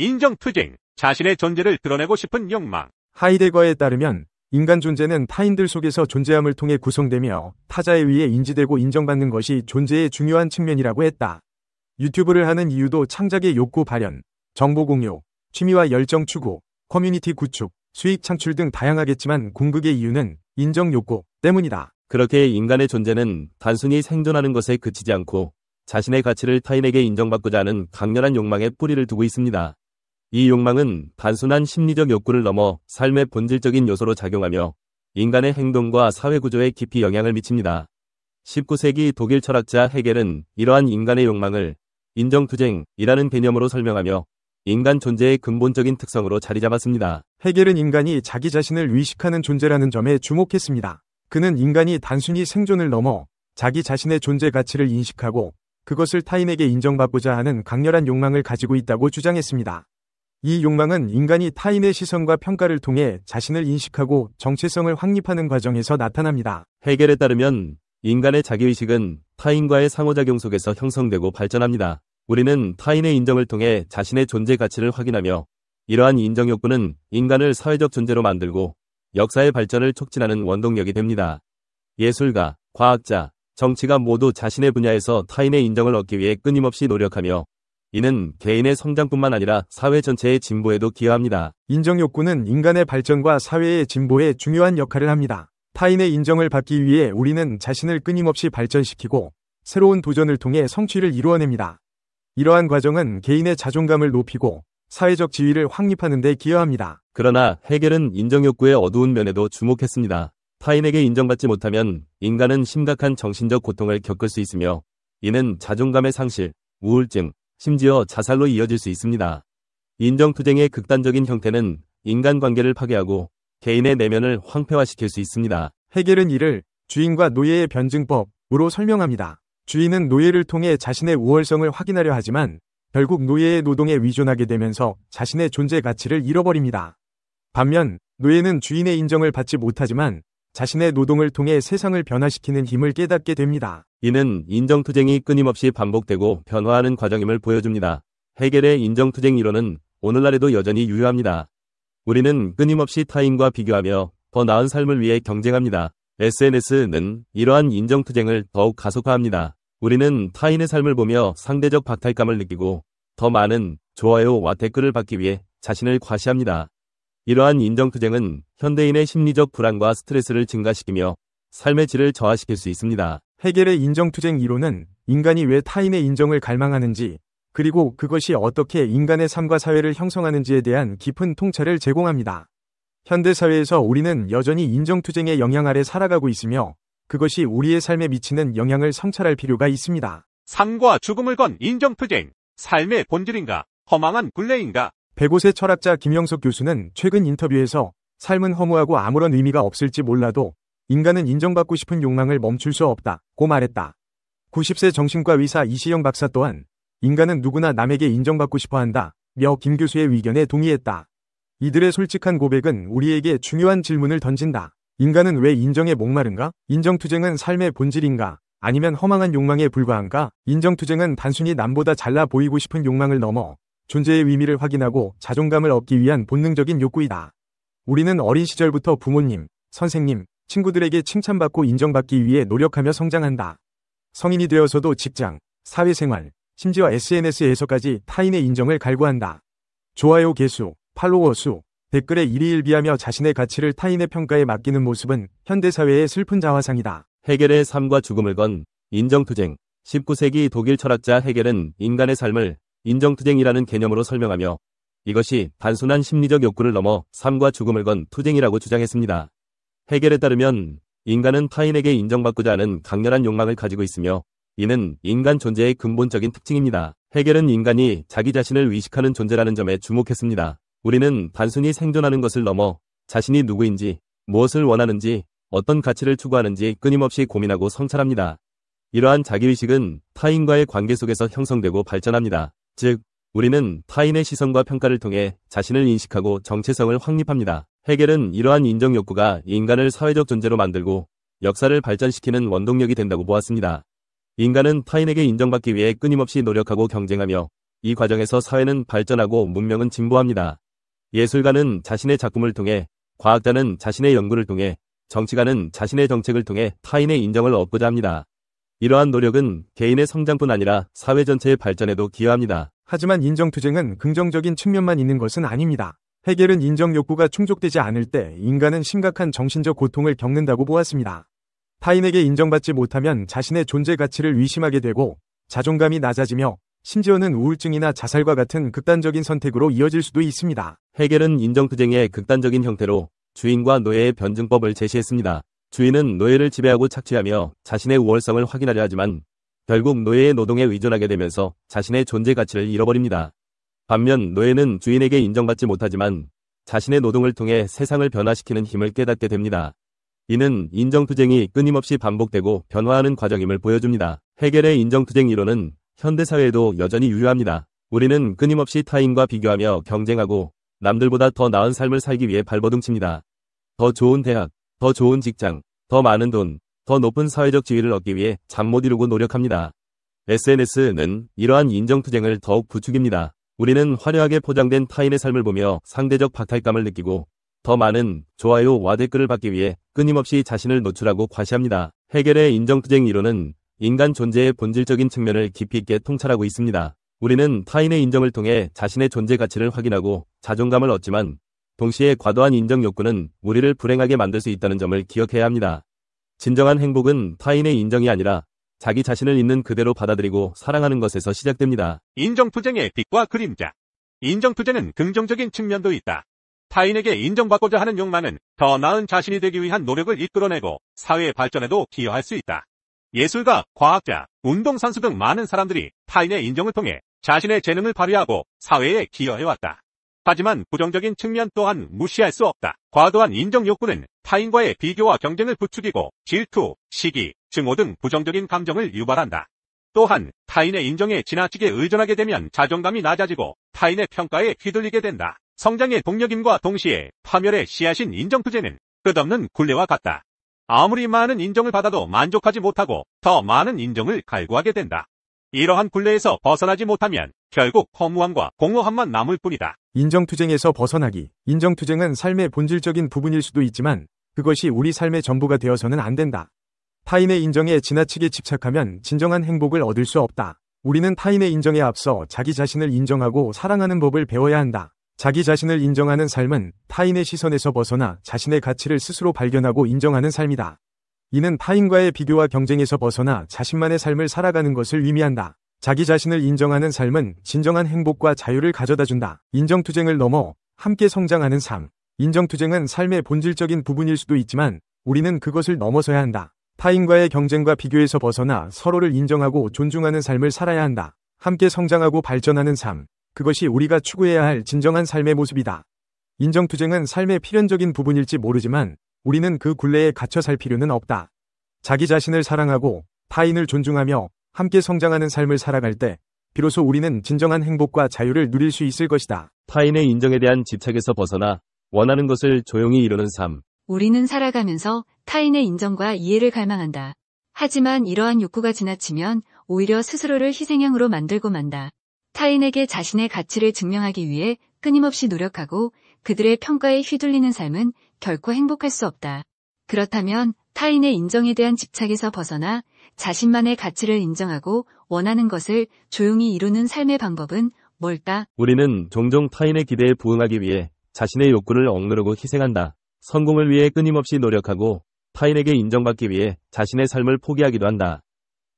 인정투쟁, 자신의 존재를 드러내고 싶은 욕망. 하이데거에 따르면 인간 존재는 타인들 속에서 존재함을 통해 구성되며 타자에 의해 인지되고 인정받는 것이 존재의 중요한 측면이라고 했다. 유튜브를 하는 이유도 창작의 욕구 발현, 정보 공유, 취미와 열정 추구, 커뮤니티 구축, 수익 창출 등 다양하겠지만 궁극의 이유는 인정 욕구 때문이다. 그렇게 인간의 존재는 단순히 생존하는 것에 그치지 않고 자신의 가치를 타인에게 인정받고자 하는 강렬한 욕망의 뿌리를 두고 있습니다. 이 욕망은 단순한 심리적 욕구를 넘어 삶의 본질적인 요소로 작용하며 인간의 행동과 사회구조에 깊이 영향을 미칩니다. 19세기 독일 철학자 헤겔은 이러한 인간의 욕망을 인정투쟁이라는 개념으로 설명하며 인간 존재의 근본적인 특성으로 자리 잡았습니다. 헤겔은 인간이 자기 자신을 의식하는 존재라는 점에 주목했습니다. 그는 인간이 단순히 생존을 넘어 자기 자신의 존재 가치를 인식하고 그것을 타인에게 인정받고자 하는 강렬한 욕망을 가지고 있다고 주장했습니다. 이 욕망은 인간이 타인의 시선과 평가를 통해 자신을 인식하고 정체성을 확립하는 과정에서 나타납니다. 해결에 따르면 인간의 자기의식은 타인과의 상호작용 속에서 형성되고 발전합니다. 우리는 타인의 인정을 통해 자신의 존재 가치를 확인하며 이러한 인정 욕구는 인간을 사회적 존재로 만들고 역사의 발전을 촉진하는 원동력이 됩니다. 예술가, 과학자, 정치가 모두 자신의 분야에서 타인의 인정을 얻기 위해 끊임없이 노력하며 이는 개인의 성장뿐만 아니라 사회 전체의 진보에도 기여합니다. 인정 욕구는 인간의 발전과 사회의 진보에 중요한 역할을 합니다. 타인의 인정을 받기 위해 우리는 자신을 끊임없이 발전시키고 새로운 도전을 통해 성취를 이루어냅니다. 이러한 과정은 개인의 자존감을 높이고 사회적 지위를 확립하는 데 기여합니다. 그러나 해결은 인정 욕구의 어두운 면에도 주목했습니다. 타인에게 인정받지 못하면 인간은 심각한 정신적 고통을 겪을 수 있으며 이는 자존감의 상실, 우울증, 심지어 자살로 이어질 수 있습니다. 인정투쟁의 극단적인 형태는 인간관계를 파괴하고 개인의 내면을 황폐화시킬 수 있습니다. 해결은 이를 주인과 노예의 변증법으로 설명합니다. 주인은 노예를 통해 자신의 우월성을 확인하려 하지만 결국 노예의 노동에 의존하게 되면서 자신의 존재 가치를 잃어버립니다. 반면 노예는 주인의 인정을 받지 못하지만 자신의 노동을 통해 세상을 변화시키는 힘을 깨닫게 됩니다. 이는 인정투쟁이 끊임없이 반복되고 변화하는 과정임을 보여줍니다. 해결의 인정투쟁 이론은 오늘날에도 여전히 유효합니다. 우리는 끊임없이 타인과 비교하며 더 나은 삶을 위해 경쟁합니다. SNS는 이러한 인정투쟁을 더욱 가속화합니다. 우리는 타인의 삶을 보며 상대적 박탈감을 느끼고 더 많은 좋아요와 댓글을 받기 위해 자신을 과시합니다. 이러한 인정투쟁은 현대인의 심리적 불안과 스트레스를 증가시키며 삶의 질을 저하시킬 수 있습니다. 해겔의 인정투쟁 이론은 인간이 왜 타인의 인정을 갈망하는지 그리고 그것이 어떻게 인간의 삶과 사회를 형성하는지에 대한 깊은 통찰을 제공합니다. 현대사회에서 우리는 여전히 인정투쟁의 영향 아래 살아가고 있으며 그것이 우리의 삶에 미치는 영향을 성찰할 필요가 있습니다. 삶과 죽음을 건 인정투쟁, 삶의 본질인가, 허망한 굴레인가? 105세 철학자 김영석 교수는 최근 인터뷰에서 삶은 허무하고 아무런 의미가 없을지 몰라도 인간은 인정받고 싶은 욕망을 멈출 수 없다고 말했다. 90세 정신과 의사 이시영 박사 또한 인간은 누구나 남에게 인정받고 싶어 한다. 며김 교수의 의견에 동의했다. 이들의 솔직한 고백은 우리에게 중요한 질문을 던진다. 인간은 왜 인정에 목마른가? 인정투쟁은 삶의 본질인가? 아니면 허망한 욕망에 불과한가? 인정투쟁은 단순히 남보다 잘나 보이고 싶은 욕망을 넘어 존재의 의미를 확인하고 자존감을 얻기 위한 본능적인 욕구이다. 우리는 어린 시절부터 부모님, 선생님, 친구들에게 칭찬받고 인정받기 위해 노력하며 성장한다. 성인이 되어서도 직장, 사회생활, 심지어 SNS에서까지 타인의 인정을 갈구한다. 좋아요 개수, 팔로워 수, 댓글에 일희일비하며 자신의 가치를 타인의 평가에 맡기는 모습은 현대사회의 슬픈 자화상이다. 해겔의 삶과 죽음을 건 인정투쟁 19세기 독일 철학자 해겔은 인간의 삶을 인정투쟁이라는 개념으로 설명하며 이것이 단순한 심리적 욕구를 넘어 삶과 죽음을 건 투쟁이라고 주장했습니다. 해결에 따르면 인간은 타인에게 인정받고자 하는 강렬한 욕망을 가지고 있으며 이는 인간 존재의 근본적인 특징입니다. 해결은 인간이 자기 자신을 의식하는 존재라는 점에 주목했습니다. 우리는 단순히 생존하는 것을 넘어 자신이 누구인지, 무엇을 원하는지, 어떤 가치를 추구하는지 끊임없이 고민하고 성찰합니다. 이러한 자기의식은 타인과의 관계 속에서 형성되고 발전합니다. 즉, 우리는 타인의 시선과 평가를 통해 자신을 인식하고 정체성을 확립합니다. 해겔은 이러한 인정 욕구가 인간을 사회적 존재로 만들고 역사를 발전시키는 원동력이 된다고 보았습니다. 인간은 타인에게 인정받기 위해 끊임없이 노력하고 경쟁하며 이 과정에서 사회는 발전하고 문명은 진보합니다. 예술가는 자신의 작품을 통해, 과학자는 자신의 연구를 통해, 정치가는 자신의 정책을 통해 타인의 인정을 얻고자 합니다. 이러한 노력은 개인의 성장뿐 아니라 사회 전체의 발전에도 기여합니다. 하지만 인정투쟁은 긍정적인 측면만 있는 것은 아닙니다. 해겔은 인정 욕구가 충족되지 않을 때 인간은 심각한 정신적 고통을 겪는다고 보았습니다. 타인에게 인정받지 못하면 자신의 존재 가치를 의심하게 되고 자존감이 낮아지며 심지어는 우울증이나 자살과 같은 극단적인 선택으로 이어질 수도 있습니다. 해겔은 인정투쟁의 극단적인 형태로 주인과 노예의 변증법을 제시했습니다. 주인은 노예를 지배하고 착취하며 자신의 우월성을 확인하려 하지만 결국 노예의 노동에 의존하게 되면서 자신의 존재 가치를 잃어버립니다. 반면 노예는 주인에게 인정받지 못하지만 자신의 노동을 통해 세상을 변화시키는 힘을 깨닫게 됩니다. 이는 인정투쟁이 끊임없이 반복되고 변화하는 과정임을 보여줍니다. 해결의 인정투쟁 이론은 현대사회에도 여전히 유효합니다. 우리는 끊임없이 타인과 비교하며 경쟁하고 남들보다 더 나은 삶을 살기 위해 발버둥칩니다. 더 좋은 대학, 더 좋은 직장, 더 많은 돈, 더 높은 사회적 지위를 얻기 위해 잠 못 이루고 노력합니다. SNS는 이러한 인정투쟁을 더욱 부추깁니다. 우리는 화려하게 포장된 타인의 삶을 보며 상대적 박탈감을 느끼고 더 많은 좋아요와 댓글을 받기 위해 끊임없이 자신을 노출하고 과시합니다. 해결의 인정투쟁 이론은 인간 존재의 본질적인 측면을 깊이 있게 통찰하고 있습니다. 우리는 타인의 인정을 통해 자신의 존재 가치를 확인하고 자존감을 얻지만 동시에 과도한 인정 욕구는 우리를 불행하게 만들 수 있다는 점을 기억해야 합니다. 진정한 행복은 타인의 인정이 아니라 자기 자신을 있는 그대로 받아들이고 사랑하는 것에서 시작됩니다. 인정투쟁의 빛과 그림자 인정투쟁은 긍정적인 측면도 있다. 타인에게 인정받고자 하는 욕망은 더 나은 자신이 되기 위한 노력을 이끌어내고 사회 의 발전에도 기여할 수 있다. 예술가, 과학자, 운동선수 등 많은 사람들이 타인의 인정을 통해 자신의 재능을 발휘하고 사회에 기여해왔다. 하지만 부정적인 측면 또한 무시할 수 없다. 과도한 인정 욕구는 타인과의 비교와 경쟁을 부추기고 질투, 시기, 증오 등 부정적인 감정을 유발한다. 또한 타인의 인정에 지나치게 의존하게 되면 자존감이 낮아지고 타인의 평가에 휘둘리게 된다. 성장의 동력임과 동시에 파멸의 씨앗인 인정투쟁은 끝없는 굴레와 같다. 아무리 많은 인정을 받아도 만족하지 못하고 더 많은 인정을 갈구하게 된다. 이러한 굴레에서 벗어나지 못하면 결국 허무함과 공허함만 남을 뿐이다. 인정투쟁에서 벗어나기. 인정투쟁은 삶의 본질적인 부분일 수도 있지만 그것이 우리 삶의 전부가 되어서는 안 된다. 타인의 인정에 지나치게 집착하면 진정한 행복을 얻을 수 없다. 우리는 타인의 인정에 앞서 자기 자신을 인정하고 사랑하는 법을 배워야 한다. 자기 자신을 인정하는 삶은 타인의 시선에서 벗어나 자신의 가치를 스스로 발견하고 인정하는 삶이다. 이는 타인과의 비교와 경쟁에서 벗어나 자신만의 삶을 살아가는 것을 의미한다. 자기 자신을 인정하는 삶은 진정한 행복과 자유를 가져다 준다. 인정투쟁을 넘어 함께 성장하는 삶. 인정투쟁은 삶의 본질적인 부분일 수도 있지만 우리는 그것을 넘어서야 한다. 타인과의 경쟁과 비교에서 벗어나 서로를 인정하고 존중하는 삶을 살아야 한다. 함께 성장하고 발전하는 삶. 그것이 우리가 추구해야 할 진정한 삶의 모습이다. 인정투쟁은 삶의 필연적인 부분일지 모르지만 우리는 그 굴레에 갇혀 살 필요는 없다. 자기 자신을 사랑하고 타인을 존중하며 함께 성장하는 삶을 살아갈 때 비로소 우리는 진정한 행복과 자유를 누릴 수 있을 것이다. 타인의 인정에 대한 집착에서 벗어나 원하는 것을 조용히 이루는 삶. 우리는 살아가면서 타인의 인정과 이해를 갈망한다. 하지만 이러한 욕구가 지나치면 오히려 스스로를 희생양으로 만들고 만다. 타인에게 자신의 가치를 증명하기 위해 끊임없이 노력하고 그들의 평가에 휘둘리는 삶은 결코 행복할 수 없다. 그렇다면 타인의 인정에 대한 집착에서 벗어나 자신만의 가치를 인정하고 원하는 것을 조용히 이루는 삶의 방법은 뭘까? 우리는 종종 타인의 기대에 부응하기 위해 자신의 욕구를 억누르고 희생한다. 성공을 위해 끊임없이 노력하고 타인에게 인정받기 위해 자신의 삶을 포기하기도 한다.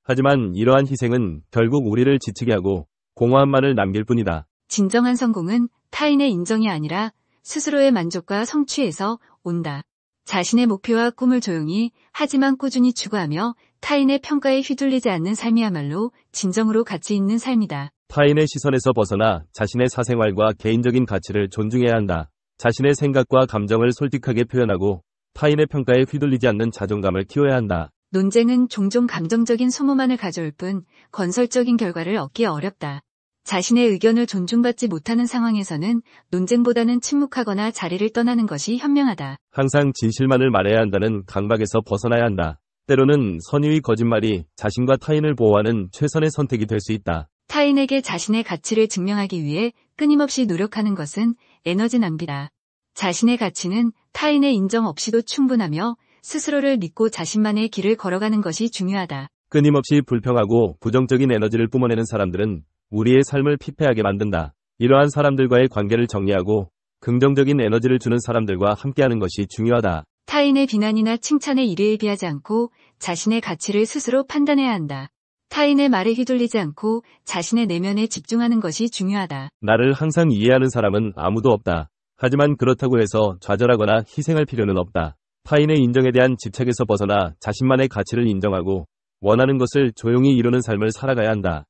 하지만 이러한 희생은 결국 우리를 지치게 하고 공허함만을 남길 뿐이다. 진정한 성공은 타인의 인정이 아니라 스스로의 만족과 성취에서 온다. 자신의 목표와 꿈을 조용히 하지만 꾸준히 추구하며 타인의 평가에 휘둘리지 않는 삶이야말로 진정으로 가치 있는 삶이다. 타인의 시선에서 벗어나 자신의 사생활과 개인적인 가치를 존중해야 한다. 자신의 생각과 감정을 솔직하게 표현하고 타인의 평가에 휘둘리지 않는 자존감을 키워야 한다. 논쟁은 종종 감정적인 소모만을 가져올 뿐 건설적인 결과를 얻기 어렵다. 자신의 의견을 존중받지 못하는 상황에서는 논쟁보다는 침묵하거나 자리를 떠나는 것이 현명하다. 항상 진실만을 말해야 한다는 강박에서 벗어나야 한다. 때로는 선의의 거짓말이 자신과 타인을 보호하는 최선의 선택이 될 수 있다. 타인에게 자신의 가치를 증명하기 위해 끊임없이 노력하는 것은 에너지 낭비다. 자신의 가치는 타인의 인정 없이도 충분하며 스스로를 믿고 자신만의 길을 걸어가는 것이 중요하다. 끊임없이 불평하고 부정적인 에너지를 뿜어내는 사람들은 우리의 삶을 피폐하게 만든다. 이러한 사람들과의 관계를 정리하고 긍정적인 에너지를 주는 사람들과 함께하는 것이 중요하다. 타인의 비난이나 칭찬에 이를 비하지 않고 자신의 가치를 스스로 판단해야 한다. 타인의 말에 휘둘리지 않고 자신의 내면에 집중하는 것이 중요하다. 나를 항상 이해하는 사람은 아무도 없다. 하지만 그렇다고 해서 좌절하거나 희생할 필요는 없다. 타인의 인정에 대한 집착에서 벗어나 자신만의 가치를 인정하고 원하는 것을 조용히 이루는 삶을 살아가야 한다.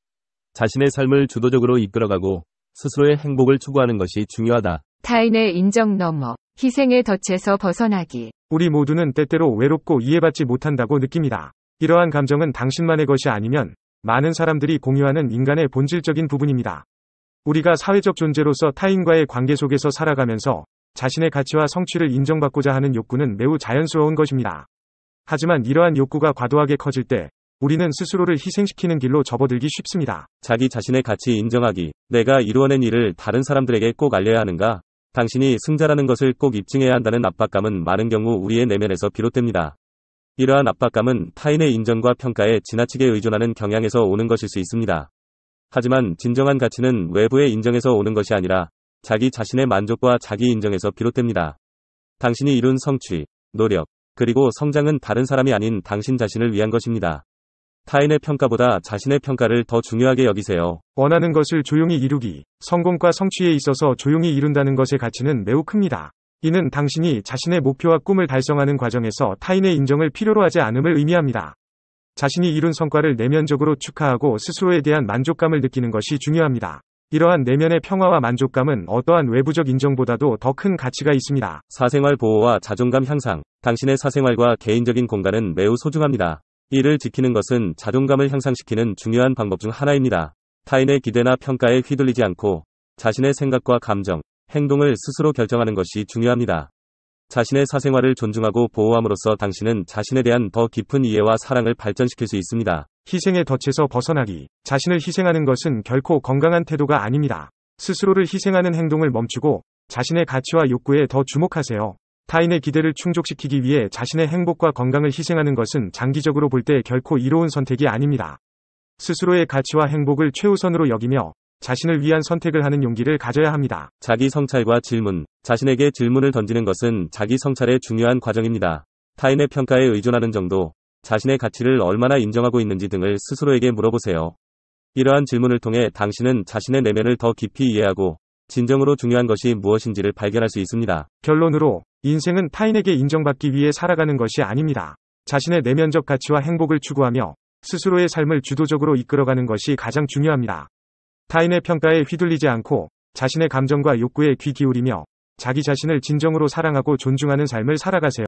자신의 삶을 주도적으로 이끌어가고 스스로의 행복을 추구하는 것이 중요하다. 타인의 인정 넘어 희생의 덫에서 벗어나기. 우리 모두는 때때로 외롭고 이해받지 못한다고 느낍니다. 이러한 감정은 당신만의 것이 아니면 많은 사람들이 공유하는 인간의 본질적인 부분입니다. 우리가 사회적 존재로서 타인과의 관계 속에서 살아가면서 자신의 가치와 성취를 인정받고자 하는 욕구는 매우 자연스러운 것입니다. 하지만 이러한 욕구가 과도하게 커질 때 우리는 스스로를 희생시키는 길로 접어들기 쉽습니다. 자기 자신의 가치 인정하기. 내가 이루어낸 일을 다른 사람들에게 꼭 알려야 하는가? 당신이 승자라는 것을 꼭 입증해야 한다는 압박감은 많은 경우 우리의 내면에서 비롯됩니다. 이러한 압박감은 타인의 인정과 평가에 지나치게 의존하는 경향에서 오는 것일 수 있습니다. 하지만 진정한 가치는 외부의 인정에서 오는 것이 아니라 자기 자신의 만족과 자기 인정에서 비롯됩니다. 당신이 이룬 성취, 노력, 그리고 성장은 다른 사람이 아닌 당신 자신을 위한 것입니다. 타인의 평가보다 자신의 평가를 더 중요하게 여기세요. 원하는 것을 조용히 이루기, 성공과 성취에 있어서 조용히 이룬다는 것의 가치는 매우 큽니다. 이는 당신이 자신의 목표와 꿈을 달성하는 과정에서 타인의 인정을 필요로 하지 않음을 의미합니다. 자신이 이룬 성과를 내면적으로 축하하고 스스로에 대한 만족감을 느끼는 것이 중요합니다. 이러한 내면의 평화와 만족감은 어떠한 외부적 인정보다도 더 큰 가치가 있습니다. 사생활 보호와 자존감 향상, 당신의 사생활과 개인적인 공간은 매우 소중합니다. 이를 지키는 것은 자존감을 향상시키는 중요한 방법 중 하나입니다. 타인의 기대나 평가에 휘둘리지 않고 자신의 생각과 감정, 행동을 스스로 결정하는 것이 중요합니다. 자신의 사생활을 존중하고 보호함으로써 당신은 자신에 대한 더 깊은 이해와 사랑을 발전시킬 수 있습니다. 희생의 덫에서 벗어나기. 자신을 희생하는 것은 결코 건강한 태도가 아닙니다. 스스로를 희생하는 행동을 멈추고 자신의 가치와 욕구에 더 주목하세요. 타인의 기대를 충족시키기 위해 자신의 행복과 건강을 희생하는 것은 장기적으로 볼 때 결코 이로운 선택이 아닙니다. 스스로의 가치와 행복을 최우선으로 여기며 자신을 위한 선택을 하는 용기를 가져야 합니다. 자기 성찰과 질문, 자신에게 질문을 던지는 것은 자기 성찰의 중요한 과정입니다. 타인의 평가에 의존하는 정도, 자신의 가치를 얼마나 인정하고 있는지 등을 스스로에게 물어보세요. 이러한 질문을 통해 당신은 자신의 내면을 더 깊이 이해하고 진정으로 중요한 것이 무엇인지를 발견할 수 있습니다. 결론으로 인생은 타인에게 인정받기 위해 살아가는 것이 아닙니다. 자신의 내면적 가치와 행복을 추구하며 스스로의 삶을 주도적으로 이끌어가는 것이 가장 중요합니다. 타인의 평가에 휘둘리지 않고 자신의 감정과 욕구에 귀 기울이며 자기 자신을 진정으로 사랑하고 존중하는 삶을 살아가세요.